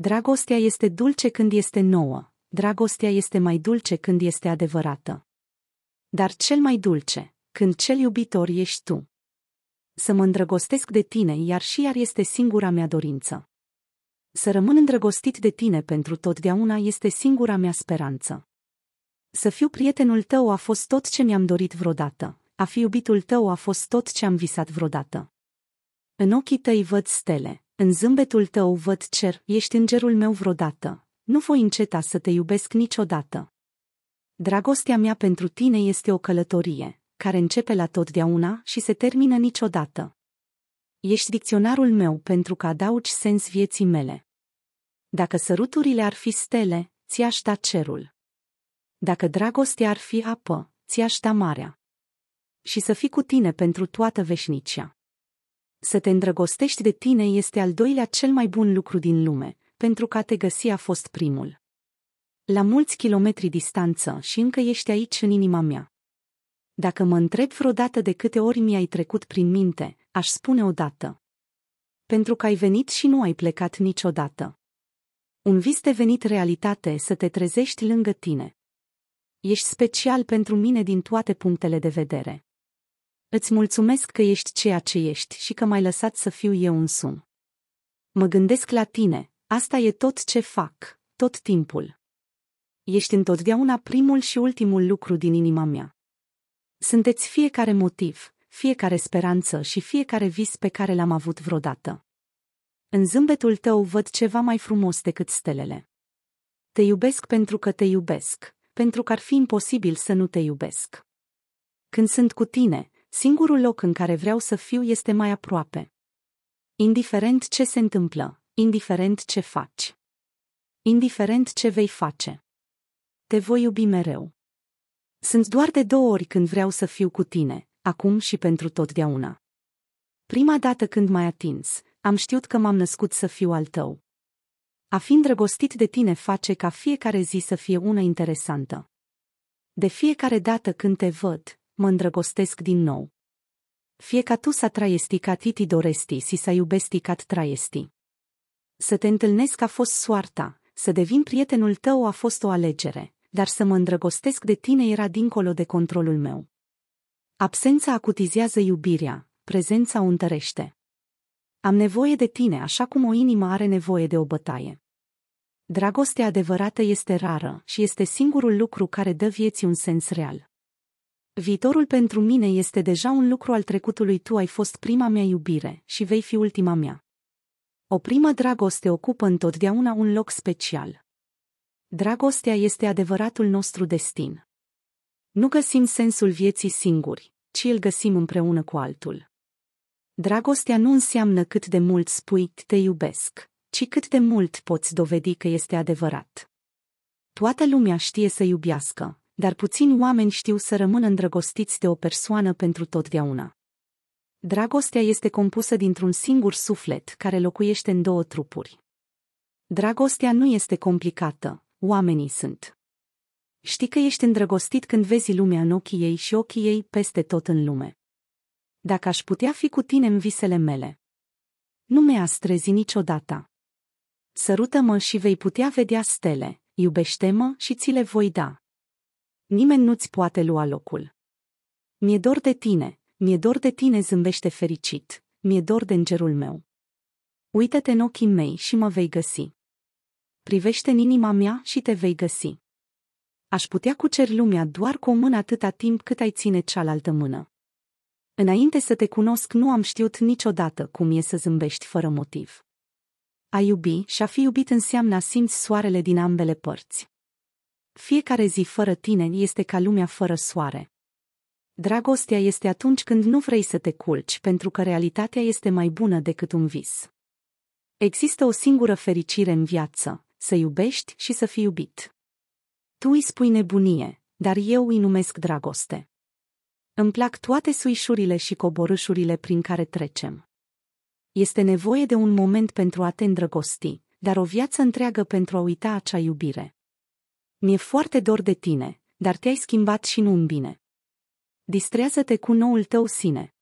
Dragostea este dulce când este nouă, dragostea este mai dulce când este adevărată. Dar cel mai dulce, când cel iubitor ești tu. Să mă îndrăgostesc de tine iar și iar este singura mea dorință. Să rămân îndrăgostit de tine pentru totdeauna este singura mea speranță. Să fiu prietenul tău a fost tot ce mi-am dorit vreodată, a fi iubitul tău a fost tot ce am visat vreodată. În ochii tăi văd stele, în zâmbetul tău văd cer, ești îngerul meu vreodată. Nu voi înceta să te iubesc niciodată. Dragostea mea pentru tine este o călătorie, care începe la totdeauna și se termină niciodată. Ești dicționarul meu pentru că adaugi sens vieții mele. Dacă săruturile ar fi stele, ți-aș da cerul. Dacă dragostea ar fi apă, ți-aș da marea. Și să fi cu tine pentru toată veșnicia. Să te îndrăgostești de tine este al doilea cel mai bun lucru din lume, pentru că a te găsi a fost primul. La mulți kilometri distanță și încă ești aici în inima mea. Dacă mă întreb vreodată de câte ori mi-ai trecut prin minte, aș spune odată. Pentru că ai venit și nu ai plecat niciodată. Un vis devenit realitate să te trezești lângă tine. Ești special pentru mine din toate punctele de vedere. Îți mulțumesc că ești ceea ce ești și că m-ai lăsat să fiu eu însumi. Mă gândesc la tine, asta e tot ce fac, tot timpul. Ești întotdeauna primul și ultimul lucru din inima mea. Sunteți fiecare motiv, fiecare speranță și fiecare vis pe care l-am avut vreodată. În zâmbetul tău văd ceva mai frumos decât stelele. Te iubesc pentru că te iubesc, pentru că ar fi imposibil să nu te iubesc. Când sunt cu tine, Singurul loc în care vreau să fiu este mai aproape. Indiferent ce se întâmplă, indiferent ce faci. Indiferent ce vei face. Te voi iubi mereu. Sunt doar de două ori când vreau să fiu cu tine, acum și pentru totdeauna. Prima dată când m-ai atins, am știut că m-am născut să fiu al tău. A fi îndrăgostit de tine face ca fiecare zi să fie una interesantă. De fiecare dată când te văd, mă îndrăgostesc din nou. Fie ca tu să traiesti ca titi doresti și să iubesti ca traiesti. Să te întâlnesc a fost soarta, să devin prietenul tău a fost o alegere, dar să mă îndrăgostesc de tine era dincolo de controlul meu. Absența acutizează iubirea, prezența o întărește. Am nevoie de tine așa cum o inimă are nevoie de o bătaie. Dragostea adevărată este rară și este singurul lucru care dă vieții un sens real. Viitorul pentru mine este deja un lucru al trecutului, tu ai fost prima mea iubire și vei fi ultima mea. O primă dragoste ocupă întotdeauna un loc special. Dragostea este adevăratul nostru destin. Nu găsim sensul vieții singuri, ci îl găsim împreună cu altul. Dragostea nu înseamnă cât de mult spui te iubesc, ci cât de mult poți dovedi că este adevărat. Toată lumea știe să iubească, dar puțini oameni știu să rămână îndrăgostiți de o persoană pentru totdeauna. Dragostea este compusă dintr-un singur suflet care locuiește în două trupuri. Dragostea nu este complicată, oamenii sunt. Știi că ești îndrăgostit când vezi lumea în ochii ei și ochii ei peste tot în lume. Dacă aș putea fi cu tine în visele mele. Nu mi-a străzi niciodată. Sărută-mă și vei putea vedea stele, iubește-mă și ți le voi da. Nimeni nu-ți poate lua locul. Mi-e dor de tine, mi-e dor de tine zâmbește fericit, mi-e dor de îngerul meu. Uită-te în ochii mei și mă vei găsi. Privește în inima mea și te vei găsi. Aș putea cuceri lumea doar cu o mână atâta timp cât ai ține cealaltă mână. Înainte să te cunosc nu am știut niciodată cum e să zâmbești fără motiv. A iubi și a fi iubit înseamnă a simți soarele din ambele părți. Fiecare zi fără tine este ca lumea fără soare. Dragostea este atunci când nu vrei să te culci pentru că realitatea este mai bună decât un vis. Există o singură fericire în viață, să iubești și să fii iubit. Tu îi spui nebunie, dar eu îi numesc dragoste. Îmi plac toate suișurile și coborâșurile prin care trecem. Este nevoie de un moment pentru a te îndrăgosti, dar o viață întreagă pentru a uita acea iubire. Mi-e foarte dor de tine, dar te-ai schimbat și nu în bine. Distrează-te cu noul tău sine.